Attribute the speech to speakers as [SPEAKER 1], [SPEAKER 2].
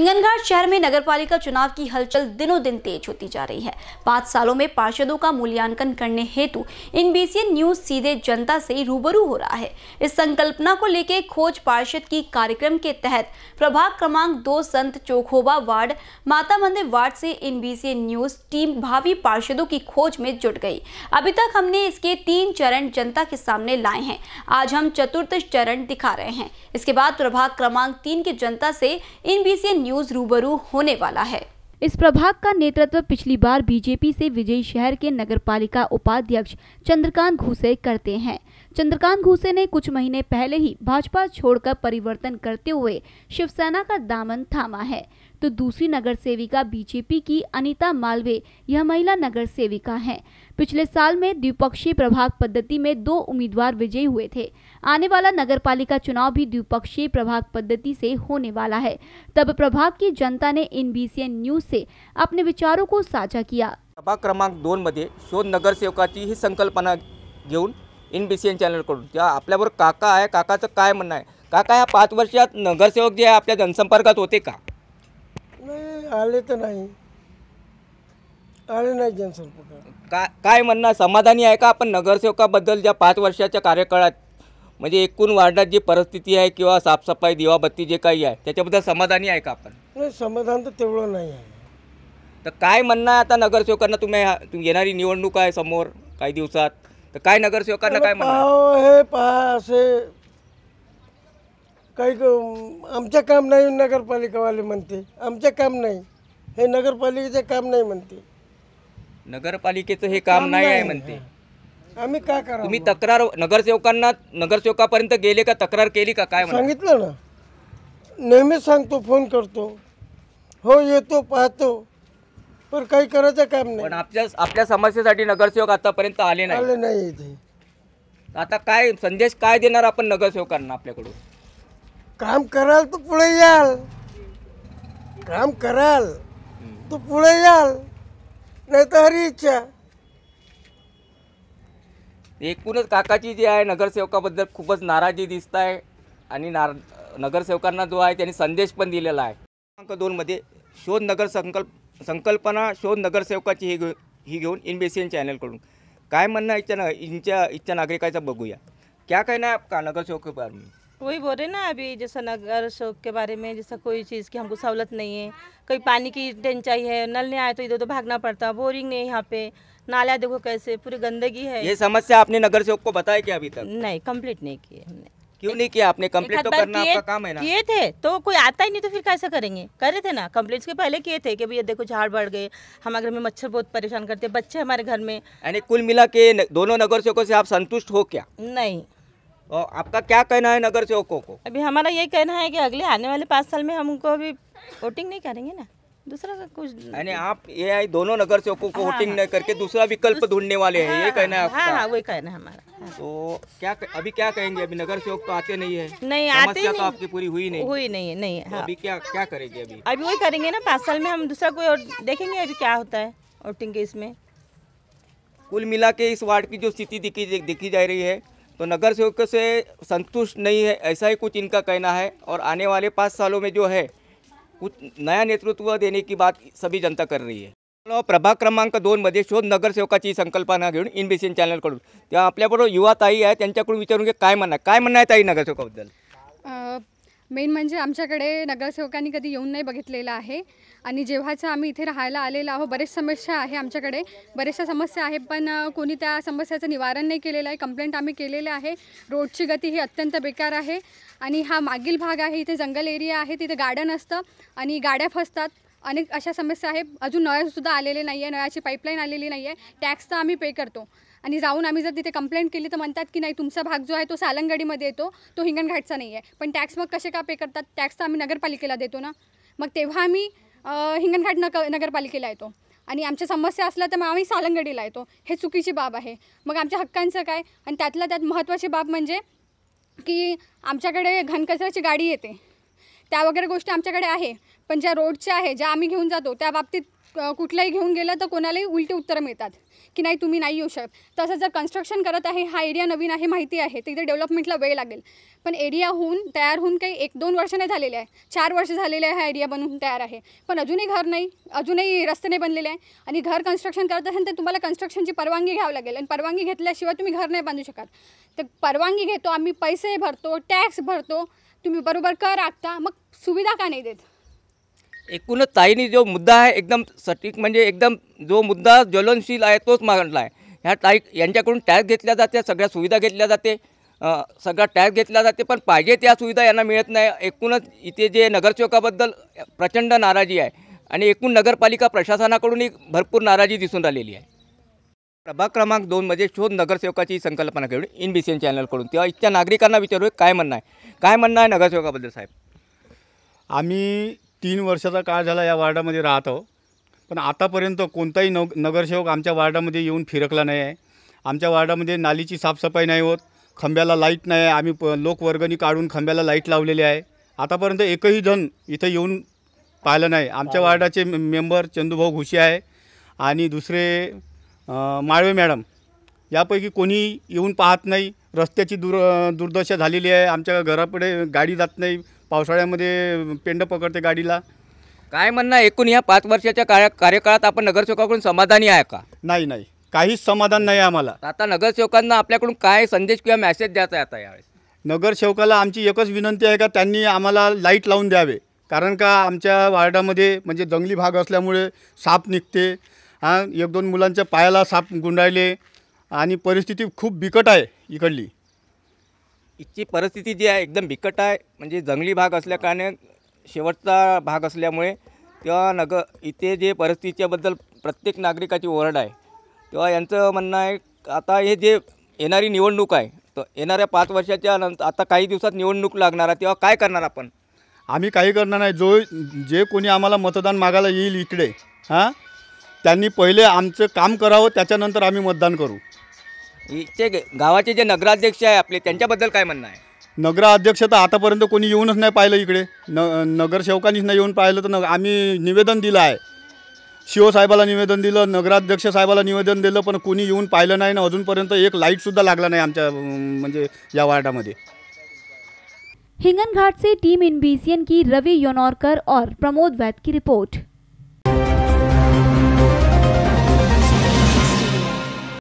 [SPEAKER 1] हिंगनघाट शहर में नगरपालिका चुनाव की हलचल दिनों दिन तेज होती जा रही है पांच सालों में पार्षदों का मूल्यांकन करने हेतु इन बीसीएन न्यूज सीधे जनता से रूबरू हो रहा है इस संकल्पना को लेकर खोज पार्षद की कार्यक्रम के तहत प्रभाग क्रमांक दो संत चोखोबा वार्ड माता मंदिर वार्ड से इन बीसीएन न्यूज टीम भावी पार्षदों की खोज में जुट गई अभी तक हमने इसके तीन चरण जनता के सामने लाए हैं आज हम चतुर्थ चरण दिखा रहे हैं इसके बाद प्रभाग क्रमांक तीन की जनता से इन न्यूज न्यूज रूबरू होने वाला है इस प्रभाग का नेतृत्व पिछली बार बीजेपी से विजयी शहर के नगरपालिका उपाध्यक्ष चंद्रकांत घूसे करते हैं चंद्रकांत घूसे ने कुछ महीने पहले ही भाजपा छोड़कर परिवर्तन करते हुए शिवसेना का दामन थामा है तो दूसरी नगर सेविका बीजेपी की अनिता मालवे यह महिला नगर सेविका है पिछले साल में द्विपक्षीय प्रभाग पद्धति में दो उम्मीदवार विजयी हुए थे आने वाला नगर पालिका चुनाव भी द्विपक्षीय प्रभाग पद्धति से होने वाला है तब प्रभाग की जनता ने इन न्यूज से अपने विचारों को साझा किया
[SPEAKER 2] सभा क्रमांक मध्य शोध नगरसेवकाची ही संकल्पना घेन इन बी सी एन चॅनलकडून अपने बरबर काका काका तो काय मनना है काका पांच पाच नगर सेवक जे है अपने जनसंपर्क होते का
[SPEAKER 3] आले तर नाही आले नाही जनसंपर्क काय काय
[SPEAKER 2] म्हणणं समाधानी आहे का आपण नगरसेवकाबद्दल ज्या पाच वर्षाच्या कार्यकाळात म्हणजे एकूण वार्डात जी परिस्थिती आहे किंवा साफसफाई दिवाबत्ती जे काही आहे त्याच्याबद्दल समाधानी आहे का आपण
[SPEAKER 3] समाधान तर तेवढं नाही आहे
[SPEAKER 2] तर काय म्हणणं आता नगरसेवकांना तुम्ही येणारी निवडणूक आहे समोर काही दिवसात तर काय नगरसेवकांना काय म्हणणं
[SPEAKER 3] हे पहा असे काही आमचं काम नाही नगरपालिकावाले म्हणते आमचं काम नाही हे नगरपालिकेचं काम नाही म्हणते
[SPEAKER 2] नगरपालिकेचं हे काम नाही आहे म्हणते
[SPEAKER 3] आम्ही काय करा तुम्ही
[SPEAKER 2] तक्रार नगरसेवकांना नगरसेवकापर्यंत गेले का तक्रार केली का काय सांगितलं
[SPEAKER 3] ना नेहमीच सांगतो फोन करतो हो येतो पाहतो पण काही करायचं काम पण
[SPEAKER 2] आपल्या आपल्या समस्येसाठी नगरसेवक आतापर्यंत आले नाही आले नाही आता काय संदेश काय देणार आपण नगरसेवकांना
[SPEAKER 3] आपल्याकडून काम कराल तू पुढे याल काम कराल तू पुढे याल नाही तर हरी इच्छा
[SPEAKER 2] एकूणच काकाची जी आहे नगरसेवकाबद्दल खूपच नाराजी दिसत आहे आणि नार नगरसेवकांना जो आहे त्यांनी संदेश पण दिलेला आहे क्रमांक दोनमध्ये शोध नगर संकल्प संकल्पना शोध नगरसेवकाची ही घेऊन ही घेऊन एन चॅनलकडून काय म्हणणं इच्छा ना इच्छा इच्छा नागरिकाचा बघूया क्या काय नाही का नगरसेवक मी वही बोल रहे ना अभी जैसा नगर शोक के बारे में जैसा कोई चीज़ की हमको सहूलत नहीं है कोई पानी की टंचाई है नल नहीं आए तो इधर उधर भागना पड़ता बोरिंग नहीं है यहाँ पे नाला देखो कैसे पूरी गंदगी है ये समस्या आपने नगर सेवक को बताया क्या अभी तक नहीं कंप्लीट नहीं किए हमने क्यों नहीं किया आपने कंप्लीट तो करना आपका काम है ना किए थे तो कोई आता ही नहीं तो फिर कैसे करेंगे कर रहे थे ना कंप्लेंट्स के पहले किए थे कि भैया देखो झाड़ बढ़ गए हमारे घर में मच्छर बहुत परेशान करते बच्चे हमारे घर में यानी कुल मिला के दोनों नगर सेवकों से आप संतुष्ट हो क्या नहीं आपका क्या कहना है नगर सेवकों को अभी हमारा यही कहना है कि अगले आने वाले पाँच साल में हमको अभी वोटिंग नहीं करेंगे ना दूसरा कुछ यानी आप ये आई दोनों नगर सेवकों को वोटिंग हाँ, हाँ, नहीं करके दूसरा विकल्प ढूंढने वाले हैं ये हाँ, कहना है हाँ, आपका हाँ, हाँ, वही कहना है हमारा हाँ। तो क्या अभी क्या कहेंगे अभी नगर सेवक तो आते नहीं है नहीं आते तो नहीं, तो आपकी पूरी हुई नहीं हुई नहीं है नहीं तो हाँ। तो अभी क्या क्या करेंगे अभी अभी वही करेंगे ना पाँच साल में हम दूसरा कोई देखेंगे अभी क्या होता है वोटिंग के इसमें कुल मिला के इस वार्ड की जो स्थिति दिखी जा रही है तो नगर सेवकों से संतुष्ट नहीं है ऐसा ही कुछ इनका कहना है और आने वाले पाँच सालों में जो है कुछ नया नेतृत्व देने की बात सभी जनता कर रही है प्रभाग क्रमांक दोनमध्ये शोध नगरसेवकाची संकल्पना घेऊन इनबीसीएन चॅनलकडून तेव्हा आपल्याबरोबर युवा ताई आहे त्यांच्याकडून विचारून घे काय म्हणा काय म्हणणं आहे ताई नगरसेवकाबद्दल
[SPEAKER 4] मेन म्हणजे आमच्याकडे नगरसेवकांनी कधी येऊन नाही बघितलेलं आहे आणि जेव्हाचं आम्ही इथे राहायला आलेलो आहो बरेच समस्या आहे आमच्याकडे बऱ्याचशा समस्या आहे पण कोणी त्या समस्याचं निवारण नाही केलेलं आहे कंप्लेंट आम्ही केलेलं आहे रोडची गती ही अत्यंत बेकार आहे आणि हा मागील भाग आहे इथे जंगल एरिया आहे तिथे गार्डन असतं आणि गाड्या फसतात अनेक अशा समस्या आहेत अजून नळ्यासुद्धा आलेले नाही आहे नळाची पाईपलाईन आलेली नाही आहे टॅक्स तर आम्ही पे करतो आणि जाऊन आम्ही जर तिथे कंप्लेंट केली तर म्हणतात की नाही तुमचा भाग जो आहे तो सालंगडीमध्ये येतो तो हिंगणघाटचा नाही आहे पण टॅक्स मग कसे का पे करतात टॅक्स तर आम्ही नगरपालिकेला देतो ना मग तेव्हा आम्ही हिंगणघाट नग नगरपालिकेला येतो आणि आमच्या समस्या असल्या तर मग आम्ही सालंगडीला येतो हे चुकीची बाब आहे मग आमच्या हक्कांचं काय आणि त्यातल्या त्यात महत्त्वाची बाब म्हणजे की आमच्याकडे घनकचऱ्याची गाडी येते त्या वगैरे गोष्टी आमच्याकडे आहे पण ज्या रोडच्या आहे ज्या आम्ही घेऊन जातो त्या बाबतीत कुठलाही घेऊन गेलं तर कोणालाही उलटी उत्तरं मिळतात की नाही तुम्ही नाही येऊ शकत तसं जर कन्स्ट्रक्शन करत आहे हा एरिया नवीन आहे माहिती आहे तिथे डेव्हलपमेंटला वेळ लागेल पण एरिया होऊन तयार होऊन काही एक दोन वर्ष नाही झालेले आहे चार वर्ष झालेले आहे हा एरिया बनवून तयार आहे पण अजूनही घर नाही अजूनही रस्ते नाही बनलेले आहे आणि घर कन्स्ट्रक्शन करत असेल तर तुम्हाला कन्स्ट्रक्शनची परवानगी घ्यावी लागेल आणि परवानगी घेतल्याशिवाय तुम्ही घर नाही बांधू शकत तर परवानगी घेतो आम्ही पैसे भरतो टॅक्स भरतो तुम्ही बरोबर कर आखता मग सुविधा का नाही देत
[SPEAKER 2] एकूणच ताईनी जो मुद्दा आहे एकदम सटीक म्हणजे एकदम जो मुद्दा ज्वलनशील आहे तोच मांडला आहे ह्या ताई यांच्याकडून टॅक्स घेतल्या जाते सगळ्या सुविधा घेतल्या जाते सगळा टॅक्स घेतला जाते पण पाहिजे त्या सुविधा यांना मिळत नाही एकूणच इथे जे नगरसेवकाबद्दल प्रचंड नाराजी आहे आणि एकूण नगरपालिका प्रशासनाकडूनही भरपूर नाराजी दिसून राहिलेली आहे प्रभाग क्रमांक दोनमध्ये शोध नगरसेवकाची संकल्पना केली इन बी सी एन चॅनलकडून तेव्हा इथल्या नागरिकांना विचारू काय म्हणणं आहे
[SPEAKER 5] काय म्हणणं आहे नगरसेवकाबद्दल साहेब आम्ही तीन वर्षाचा काळ झाला या वार्डामध्ये राहतो पण आतापर्यंत कोणताही नग नगरसेवक आमच्या वार्डामध्ये येऊन फिरकला नाही आहे आमच्या वार्डामध्ये नालीची साफसफाई नाही होत खांब्याला लाईट नाही आहे आम्ही प लोकवर्गणी काढून खंब्याला लाईट लावलेली आहे आतापर्यंत एकही जण इथं येऊन पाहिलं नाही आमच्या वार्डाचे मेंबर चंदूभाऊ घुशी आहे आणि दुसरे माळवे मॅडम यापैकी कोणी येऊन पाहत नाही रस्त्याची दुर दुर्दशा झालेली आहे आमच्या घरापुढे गाडी जात नाही पावसाळ्यामध्ये पेंड पकडते गाडीला काय म्हणणं एकूण या पाच वर्षाच्या काळ कार्यकाळात आपण नगरसेवकाकडून समाधानी आहे का नाही नाही काहीच समाधान नाही आम्हाला
[SPEAKER 2] आता नगरसेवकांना आपल्याकडून काय संदेश किंवा मेसेज द्यायचा आहे आता यावेळेस
[SPEAKER 5] नगरसेवकाला आमची एकच विनंती आहे का त्यांनी आम्हाला लाईट लावून द्यावे कारण का आमच्या वार्डामध्ये म्हणजे जंगली भाग असल्यामुळे साप निघते हां एक दोन मुलांच्या पायाला साप गुंडाळले आणि परिस्थिती खूप बिकट आहे इकडली इथची परिस्थिती जी आहे
[SPEAKER 2] एकदम बिकट आहे म्हणजे जंगली भाग असल्याकारणे शेवटचा भाग असल्यामुळे तेव्हा नग इथे जे परिस्थितीच्याबद्दल प्रत्येक नागरिकाची ओरड आहे तेव्हा यांचं म्हणणं आहे आता हे जे येणारी निवडणूक आहे तर येणाऱ्या पाच वर्षाच्या नंतर आता काही दिवसात
[SPEAKER 5] निवडणूक लागणार आहे तेव्हा काय करणार आपण आम्ही काही करणार नाही जो जे कोणी आम्हाला मतदान मागायला येईल इकडे हां त्यांनी पहिले आमचं काम करावं त्याच्यानंतर आम्ही मतदान करू
[SPEAKER 2] इथे गावाचे जे नगराध्यक्ष आहे आपले त्यांच्याबद्दल काय म्हणणं आहे
[SPEAKER 5] नगराध्यक्ष तर आतापर्यंत कोणी येऊनच नाही पाहिलं इकडे न नगरसेवकांनीच नाही येऊन पाहिलं तर आम्ही निवेदन दिलं आहे शिवसाहेबाला निवेदन दिलं नगराध्यक्ष साहेबाला निवेदन दिलं पण कोणी येऊन पाहिलं नाही ना अजूनपर्यंत एक लाईटसुद्धा लागला नाही आमच्या म्हणजे या वार्डामध्ये
[SPEAKER 1] हिंगणघाट से टीम इन बी की रवि योनौरकर और प्रमोद वैद की रिपोर्ट